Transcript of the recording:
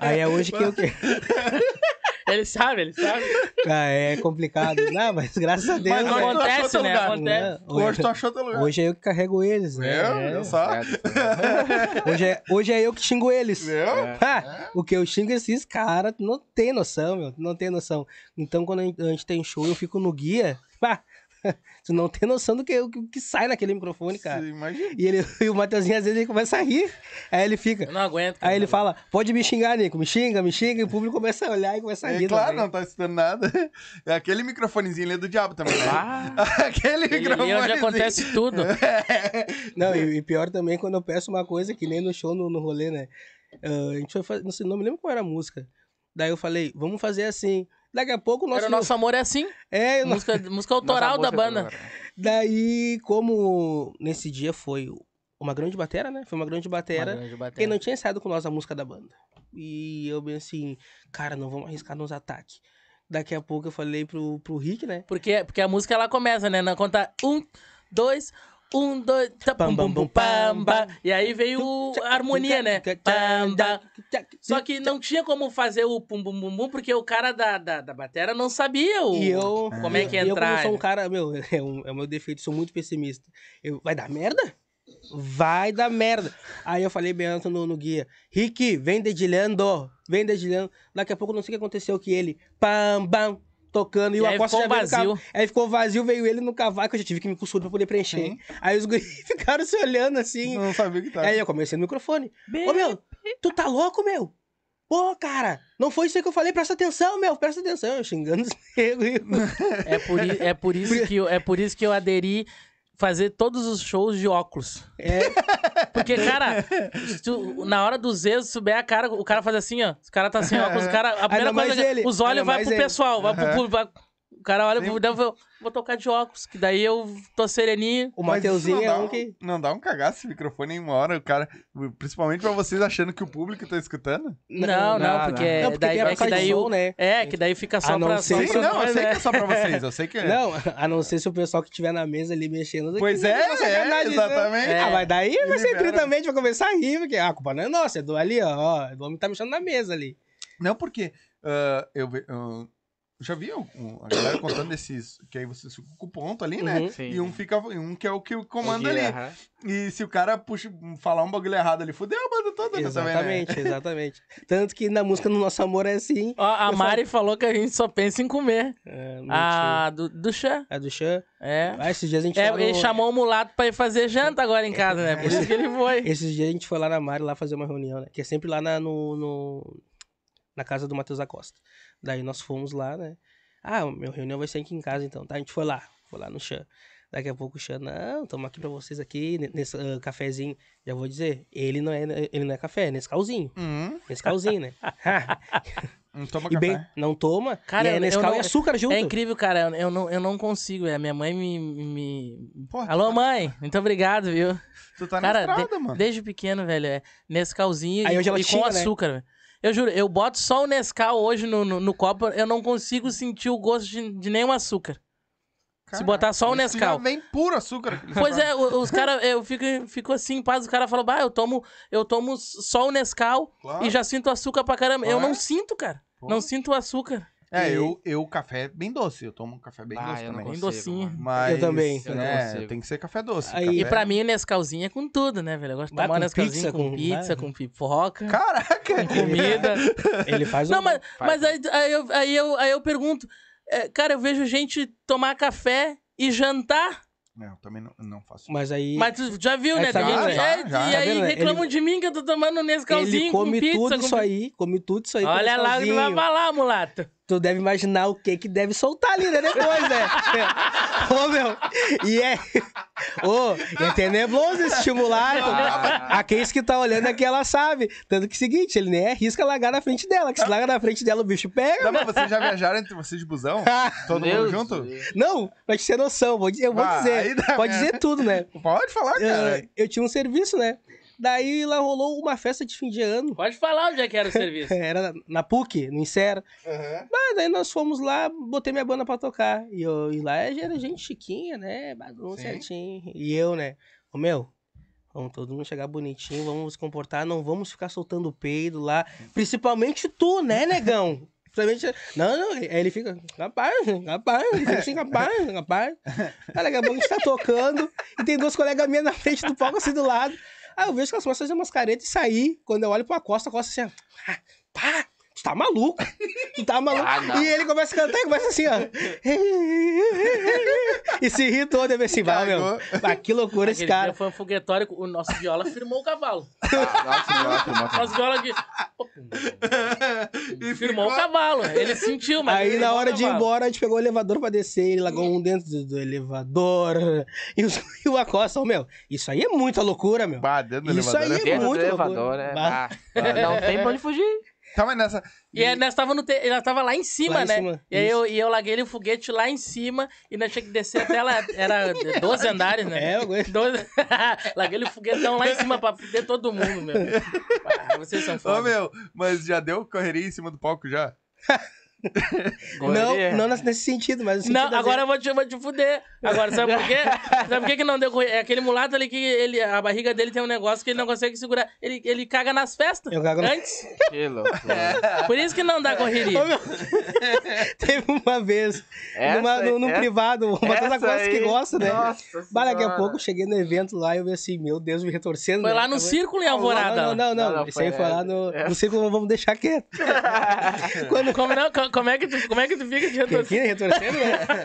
Aí é hoje que eu quero. Ele sabe, ele sabe. Ah, é complicado. Não, mas graças a Deus. Mas né? né? não acontece, né? Acontece. Hoje tu achou teu lugar. Hoje é eu que carrego eles, né? É, eu é, Hoje é, hoje é eu que xingo eles. Meu? Ah, é. O que eu xingo esses caras, não tem noção, meu. Não tem noção. Então, quando a gente tem show, eu fico no guia. Bah, tu não tem noção do que, o que sai naquele microfone, cara. Imagina. E, ele, e o Mateuzinho, às vezes, ele começa a rir. Aí ele fica. Eu não aguento. Aí ele fala: pode me xingar, Nico, me xinga, me xinga. E o público começa a olhar e começa a é rir. É, claro, também. não tá estudando nada. É aquele microfonezinho ali do diabo também. Né? Ah, aquele microfone. É onde acontece tudo. É. não, e, e, pior também quando eu peço uma coisa que nem no show, no, no rolê, né? Uh, a gente foi fazer, não, sei, não me lembro qual era a música. Daí eu falei: vamos fazer assim. Daqui a pouco o nosso. Era o nosso amor é assim. É, música, música autoral da é assim banda. Daí, como nesse dia foi uma grande batera, né? Foi uma grande batera. Uma grande batera. Ele não tinha ensaiado com nós a música da banda. E eu bem assim, cara, não vamos arriscar nos ataques. Daqui a pouco eu falei pro, pro Rick, né? Porque, porque a música ela começa, né? Na conta um, dois, um, dois, tá, pam, pam, pam, pam, pam. E aí veio a harmonia, né? Pamba. Só que não tinha como fazer o pum, bum, bum, bum, porque o cara da, da, da batera não sabia o, e eu, como é que ia entrar. Eu, eu sou um né? cara, meu, é, um, é o meu defeito, sou muito pessimista. Eu, vai dar merda? Vai dar merda. Aí eu falei, Bento, no, no guia, Rick, vem dedilhando, vem dedilhando. Daqui a pouco não sei o que aconteceu que ele, pam, pam, tocando e, e o Acosta já veio vazio. Aí ficou vazio, veio ele no cavaco, eu já tive que me costurar pra poder preencher. Sim. Aí os guris ficaram se olhando assim. Não sabia o que tava. Aí eu comecei no microfone. Bebe. Ô meu, tu tá louco, meu? Pô, cara, não foi isso que eu falei, presta atenção, meu, presta atenção, eu xingando os negros. É por, é por, isso, que eu, é por isso que eu aderi fazer todos os shows de óculos. É. Porque, cara, tu, na hora do Zezo subir a cara, o cara faz assim, ó. O cara tá sem óculos, o cara. A primeira coisa. Ele. Os olhos vai pro ele. pessoal, uhum. vai pro. Vai, o cara olha, Sempre... vou, vou, vou tocar de óculos, que daí eu tô sereninho. O Mateuzinho é um que. Não dá um cagaço esse microfone em uma hora, o cara. Principalmente pra vocês achando que o público tá escutando. Não, não, não porque, não, porque daí, é que daí som, né? É, que daí fica só não pra ser, só Não, eu sei né? que é só pra vocês, eu sei que é. Não, a não ser se o pessoal que tiver na mesa ali mexendo. Pois é, é, exatamente. É. Ah, mas daí vai ser tri também, a gente vai começar a rir, porque ah, a culpa não é nossa, é do ali, ó. o homem tá mexendo na mesa ali. Não, porque uh, eu, eu, já vi a galera contando esses. Que aí você fica com o ponto ali, né? Uhum, e um fica. Um que é o que comanda ali. E se o cara puxa, falar um bagulho errado ali, fudeu a banda toda né, né? Exatamente, né? exatamente. Tanto que na música No Nosso Amor é assim. Ó, a Mari falou que a gente só pensa em comer. É, a do, do Xan. A do Xan. É. Ah, esses dias a gente é, falou... Ele chamou o mulato pra ir fazer janta agora em casa, né? Por isso que ele foi. Esses dias a gente foi lá na Mari lá fazer uma reunião, né? Que é sempre lá na, no, no na casa do Matheus Acosta. Daí nós fomos lá, né? Ah, meu reunião vai ser aqui em casa então, tá? A gente foi lá, foi lá no Chan. Daqui a pouco o Chan, não, Toma aqui pra vocês aqui, nesse uh, cafezinho. Já vou dizer, ele não é, né, ele não é café, é nesse calzinho. Uhum. Nesse calzinho, né? não toma e café. Bem, não toma. Cara, e é Nescau não, e é açúcar junto. É incrível, cara. Eu não, eu não consigo. É, minha mãe me. me... Porra, Alô, tá- mãe. Muito obrigado, viu? Tu tá cara, na estrada, de, mano. Desde pequeno, velho. É calzinho. Aí e, e com né? açúcar, né? velho. Eu juro, eu boto só o Nescau hoje no, no, no copo, eu não consigo sentir o gosto de, de nenhum açúcar. Caraca, Se botar só o Nescau. vem puro açúcar. Pois é, os caras, eu fico, fico assim, paz, o cara fala, bah, eu tomo, eu tomo só o Nescau claro. e já sinto açúcar pra caramba. Eu não sinto, cara. Pô. Não sinto o açúcar. É, eu, eu café bem doce, eu tomo um café bem ah, doce eu também. Bem docinho. Mas, eu também. Eu é, tem que ser café doce. Aí, café... E pra mim, Nescauzinho é com tudo, né, velho? Eu gosto de tomar Nescauzinho com, com pizza, com pipoca. Caraca! Com comida. Ele faz Não, um... mas, faz. mas aí, aí, eu, aí, eu, aí eu pergunto, é, cara, eu vejo gente tomar café e jantar não, é, também não, não faço. isso. Mas aí. Mas tu já viu, É, né? é, Já, E Tá aí vendo, reclamam de mim que eu tô tomando Nescauzinho Ele come tudo com... isso aí, come tudo isso aí. Olha lá o que tu vai falar, mulato. Tu deve imaginar o que que deve soltar ali, né? Depois, né? Ô, meu. E é. Ô, oh, é tenebroso estimular. Ah. Aqueles que tá olhando aqui, ela sabe. Tanto que é o seguinte, ele nem arrisca é largar na frente dela. Que se larga na frente dela, o bicho pega. Não, mas vocês já viajaram entre vocês de busão? Ah, Todo Deus mundo junto? Deus. Não, pra te ter noção, eu vou ah, dizer. pode minha... dizer tudo, né? Pode falar, cara. Ah, eu tinha um serviço, né? Daí lá rolou uma festa de fim de ano. Pode falar onde é que era o serviço. era na PUC, no Insera. Uhum. Mas daí nós fomos lá, botei minha banda pra tocar. E, eu, e lá era gente chiquinha, né? Bagulho certinho. E eu, né? o meu, Vamos todo mundo chegar bonitinho, vamos nos comportar, não vamos ficar soltando o peido lá. Principalmente tu, né, negão? Principalmente. Não, não, aí ele fica. Rapaz, rapaz, ele fica assim, rapaz, rapaz. Aí daqui a pouco a gente tá tocando e tem duas colegas minhas na frente do palco assim do lado. Aí eu vejo que elas começam a fazer caretas e sair. Quando eu olho pra Costa, a Costa assim, ah, pá, tu tá maluco? Tu tá ah, maluco? Ah, e ele começa a cantar e começa assim, ó. e se irritou, todo, é eu assim, vai, meu. Mas que loucura esse cara. Foi um foguetório, o nosso viola firmou o cavalo. Ah, nossa, nossa, Nosso viola aqui. Pô, E firmou o cavalo. Ele sentiu, mas. Aí na hora de ir embora, a gente pegou o elevador pra descer, ele largou um dentro do, elevador. E, e o Acosta, ô, meu, isso aí é muita loucura, meu. Bah, dentro do Isso elevador aí é é muito loucura. elevador, é. Bah. Ah, Não tem pra onde fugir. Tava nessa. E, e nós tava no te... ela tava lá em cima, lá né? Em cima. E eu, e eu laguei ele o foguete lá em cima e nós tinha que descer até ela. Era 12 andares, né? É, eu aguento. 12... ele o foguetão lá em cima pra fuder todo mundo, meu. Ah, vocês são foda. Ô, meu, mas já deu correria em cima do palco já? não, não nesse sentido, mas sentido Não, agora eu vou, te, vou te fuder. Agora, sabe por quê? sabe por quê que não deu correr? É aquele mulato ali que ele, a barriga dele tem um negócio que ele não consegue segurar. Ele, ele caga nas festas. Eu cago antes. Que louco. É, por isso que não dá correria. Teve uma vez, numa, no, num é privado, uma coisa gosta que gosta, né? Nossa daqui a pouco eu cheguei no evento lá e eu vi assim, meu Deus, me retorcendo. Foi né? lá no Círculo em Alvorada. Não, não, não. não, não, não, não isso aí foi é, lá no, no Círculo, vamos deixar quieto. Quando... não como é que tu, como é que tu fica te retorcendo? Fiquei retorcendo, né?